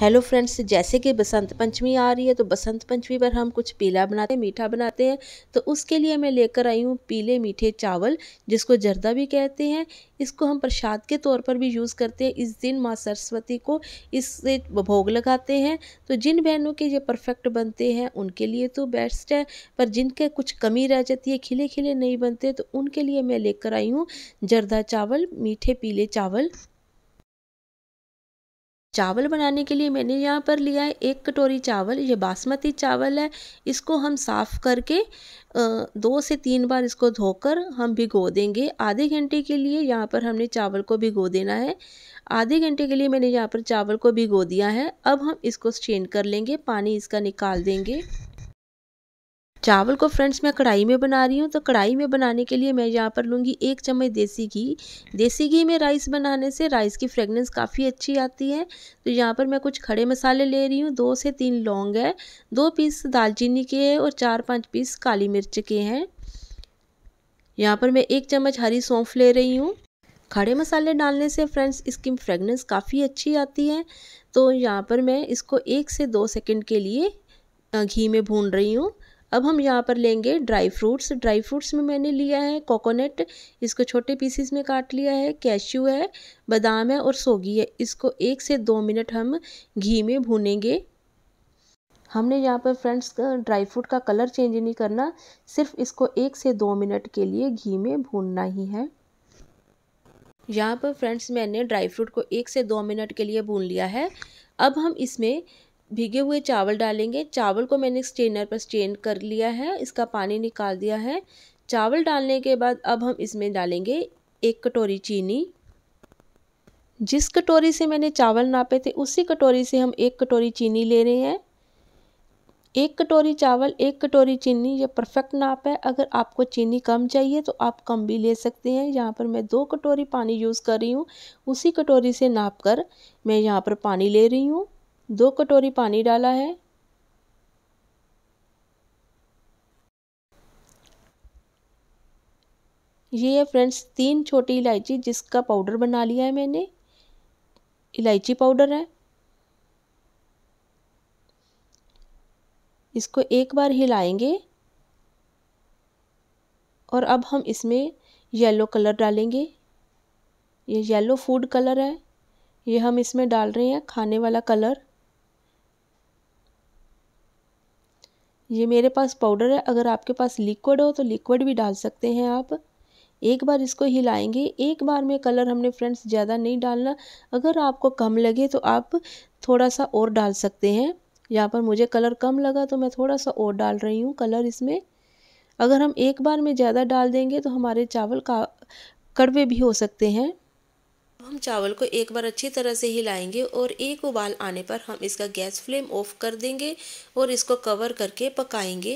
hello friends जैसे कि बसंत पंचमी आ रही है तो बसंत पंचमी पर हम कुछ पीला बनाते हैं मीठा बनाते हैं तो उसके लिए मैं लेकर आई हूँ पीले मीठे चावल जिसको जर्दा भी कहते हैं इसको हम प्रसाद के तौर पर भी यूज़ करते हैं इस दिन माँ सरस्वती को इससे भोग लगाते हैं तो जिन बहनों के ये परफेक्ट बनते हैं उनके लिए तो बेस्ट है पर जिनके कुछ कमी रह जाती है खिले खिले नहीं बनते तो उनके लिए मैं लेकर आई हूँ जर्दा चावल मीठे पीले चावल चावल बनाने के लिए मैंने यहाँ पर लिया है एक कटोरी चावल ये बासमती चावल है इसको हम साफ़ करके दो से तीन बार इसको धोकर हम भिगो देंगे आधे घंटे के लिए यहाँ पर हमने चावल को भिगो देना है आधे घंटे के लिए मैंने यहाँ पर चावल को भिगो दिया है अब हम इसको स्ट्रेन कर लेंगे पानी इसका निकाल देंगे चावल को फ्रेंड्स मैं कढ़ाई में बना रही हूँ तो कढ़ाई में बनाने के लिए मैं यहाँ पर लूँगी एक चम्मच देसी घी देसी घी में राइस बनाने से राइस की फ्रेगनेंस काफ़ी अच्छी आती है तो यहाँ पर मैं कुछ खड़े मसाले ले रही हूँ दो से तीन लौंग है दो पीस दालचीनी के हैं और चार पाँच पीस काली मिर्च के हैं यहाँ पर मैं एक चम्मच हरी सौंफ ले रही हूँ खड़े मसाले डालने से फ्रेंड्स इसकी फ्रेगनेंस काफ़ी अच्छी आती है तो यहाँ पर मैं इसको एक से दो सेकंड के लिए घी में भून रही हूँ अब हम यहाँ पर लेंगे ड्राई फ्रूट्स ड्राई फ्रूट्स में मैंने लिया है कोकोनट इसको छोटे पीसीस में काट लिया है कैश्यू है बादाम है और सोगी है इसको एक से दो मिनट हम घी में भूनेंगे हमने यहाँ पर फ्रेंड्स ड्राई फ्रूट का कलर चेंज नहीं करना सिर्फ इसको एक से दो मिनट के लिए घी में भूनना ही है यहाँ पर फ्रेंड्स मैंने ड्राई फ्रूट को एक से दो मिनट के लिए भून लिया है अब हम इसमें भीगे हुए चावल डालेंगे चावल को मैंने स्ट्रेनर पर स्ट्रेन कर लिया है इसका पानी निकाल दिया है चावल डालने के बाद अब हम इसमें डालेंगे एक कटोरी चीनी जिस कटोरी से मैंने चावल नापे थे उसी कटोरी से हम एक कटोरी चीनी ले रहे हैं एक कटोरी चावल एक कटोरी चीनी ये परफेक्ट नाप है अगर आपको चीनी कम चाहिए तो आप कम भी ले सकते हैं यहाँ पर मैं दो कटोरी पानी यूज़ कर रही हूँ उसी कटोरी से नाप कर मैं यहाँ पर पानी ले रही हूँ दो कटोरी पानी डाला है ये है फ्रेंड्स तीन छोटी इलायची जिसका पाउडर बना लिया है मैंने इलायची पाउडर है इसको एक बार हिलाएंगे और अब हम इसमें येलो कलर डालेंगे ये येलो फूड कलर है ये हम इसमें डाल रहे हैं खाने वाला कलर ये मेरे पास पाउडर है अगर आपके पास लिक्विड हो तो लिक्विड भी डाल सकते हैं आप एक बार इसको हिलाएंगे एक बार में कलर हमने फ्रेंड्स ज़्यादा नहीं डालना अगर आपको कम लगे तो आप थोड़ा सा और डाल सकते हैं यहाँ पर मुझे कलर कम लगा तो मैं थोड़ा सा और डाल रही हूँ कलर इसमें अगर हम एक बार में ज़्यादा डाल देंगे तो हमारे चावल का कड़वे भी हो सकते हैं हम चावल को एक बार अच्छी तरह से हिलाएंगे और एक उबाल आने पर हम इसका गैस फ्लेम ऑफ कर देंगे और इसको कवर करके पकाएंगे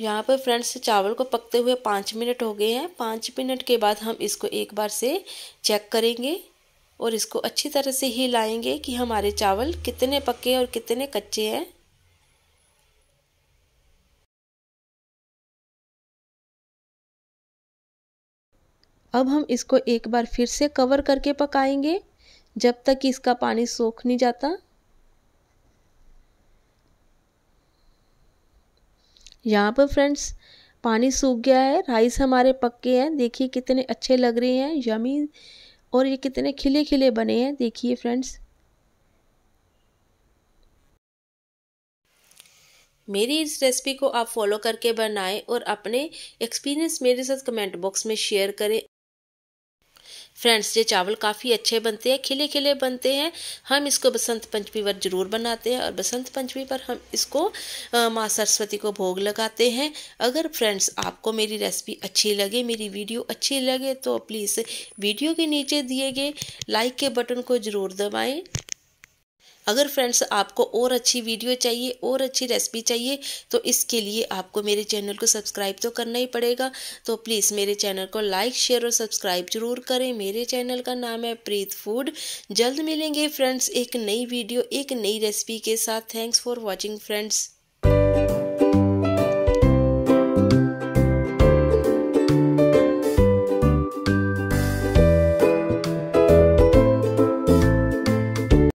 यहाँ पर फ्रेंड्स चावल को पकते हुए पाँच मिनट हो गए हैं पाँच मिनट के बाद हम इसको एक बार से चेक करेंगे और इसको अच्छी तरह से हिलाएंगे कि हमारे चावल कितने पके और कितने कच्चे हैं अब हम इसको एक बार फिर से कवर करके पकाएंगे जब तक कि इसका पानी सोख नहीं जाता यहाँ पर फ्रेंड्स पानी सूख गया है राइस हमारे पक्के हैं देखिए कितने अच्छे लग रहे हैं यमी और ये कितने खिले खिले बने हैं देखिए फ्रेंड्स मेरी इस रेसिपी को आप फॉलो करके बनाएं और अपने एक्सपीरियंस मेरे साथ कमेंट बॉक्स में शेयर करें फ्रेंड्स ये चावल काफ़ी अच्छे बनते हैं खिले खिले बनते हैं हम इसको बसंत पंचमी पर ज़रूर बनाते हैं और बसंत पंचमी पर हम इसको माँ सरस्वती को भोग लगाते हैं अगर फ्रेंड्स आपको मेरी रेसिपी अच्छी लगे मेरी वीडियो अच्छी लगे तो प्लीज़ वीडियो के नीचे दिए गए लाइक के बटन को ज़रूर दबाएँ अगर फ्रेंड्स आपको और अच्छी वीडियो चाहिए और अच्छी रेसिपी चाहिए तो इसके लिए आपको मेरे चैनल को सब्सक्राइब तो करना ही पड़ेगा तो प्लीज़ मेरे चैनल को लाइक शेयर और सब्सक्राइब जरूर करें मेरे चैनल का नाम है प्रीत फूड जल्द मिलेंगे फ्रेंड्स एक नई वीडियो एक नई रेसिपी के साथ थैंक्स फॉर वॉचिंग फ्रेंड्स